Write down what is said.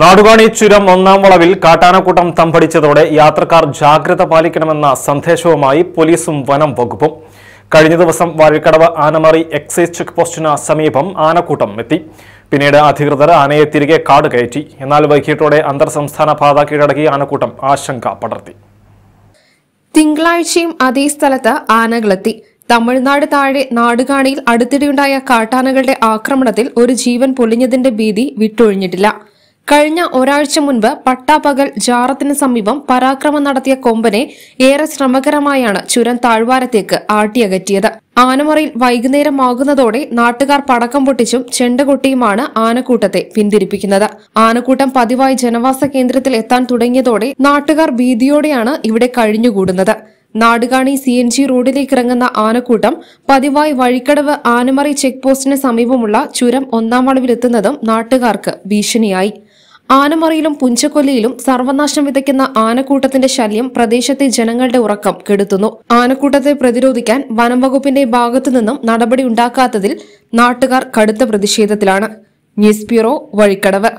നാടുകാണി ചുരം ഒന്നാം വളവിൽ കാട്ടാനക്കൂട്ടം തമ്പടിച്ചതോടെ യാത്രക്കാർ ജാഗ്രത പാലിക്കണമെന്ന സന്ദേശവുമായി പോലീസും വനം വകുപ്പും കഴിഞ്ഞ ദിവസം വാഴക്കടവ് ആനമറി എക്സൈസ് ചെക്ക് പോസ്റ്റിന് സമീപം ആനക്കൂട്ടം എത്തി പിന്നീട് അധികൃതർ ആനയെ തിരികെ കാട് കയറ്റി എന്നാൽ വൈകിട്ടോടെ അന്തർ സംസ്ഥാന പാത കീഴടക്കി ആനക്കൂട്ടം ആശങ്ക പടർത്തി തിങ്കളാഴ്ചയും അതേ സ്ഥലത്ത് ആനകളെത്തി തമിഴ്നാട് താഴെ നാടുകാണിയിൽ അടുത്തിടെയുണ്ടായ കാട്ടാനകളുടെ ആക്രമണത്തിൽ ഒരു ജീവൻ പൊലിഞ്ഞതിന്റെ ഭീതി വിട്ടൊഴിഞ്ഞിട്ടില്ല കഴിഞ്ഞ ഒരാഴ്ച മുൻപ് പട്ടാപകൽ ജാറത്തിന് സമീപം പരാക്രമം നടത്തിയ കൊമ്പനെ ഏറെ ശ്രമകരമായാണ് ചുരം താഴ്വാരത്തേക്ക് ആട്ടിയകറ്റിയത് ആനമുറയിൽ വൈകുന്നേരമാകുന്നതോടെ നാട്ടുകാർ പടക്കം പൊട്ടിച്ചും ചെണ്ടകൊട്ടിയുമാണ് ആനക്കൂട്ടത്തെ പിന്തിരിപ്പിക്കുന്നത് ആനക്കൂട്ടം പതിവായി ജനവാസ കേന്ദ്രത്തിൽ എത്താൻ തുടങ്ങിയതോടെ നാട്ടുകാർ ഭീതിയോടെയാണ് ഇവിടെ കഴിഞ്ഞുകൂടുന്നത് നാടുകാണി സി എൻ ജി റോഡിലേക്ക് ഇറങ്ങുന്ന ആനക്കൂട്ടം പതിവായി വഴിക്കടവ് ആനമറി ചെക്ക് പോസ്റ്റിന് സമീപമുള്ള ചുരം ഒന്നാം വളവിലെത്തുന്നതും നാട്ടുകാർക്ക് ഭീഷണിയായി ആനമറയിലും പുഞ്ചക്കൊല്ലയിലും സർവനാശം വിതയ്ക്കുന്ന ആനക്കൂട്ടത്തിന്റെ ശല്യം പ്രദേശത്തെ ജനങ്ങളുടെ ഉറക്കം കെടുത്തുന്നു ആനക്കൂട്ടത്തെ പ്രതിരോധിക്കാൻ വനംവകുപ്പിന്റെ ഭാഗത്തു ഭാഗത്തുനിന്നും നടപടി ഉണ്ടാക്കാത്തതിൽ നാട്ടുകാർ കടുത്ത പ്രതിഷേധത്തിലാണ് ന്യൂസ് ബ്യൂറോ വഴിക്കടവ്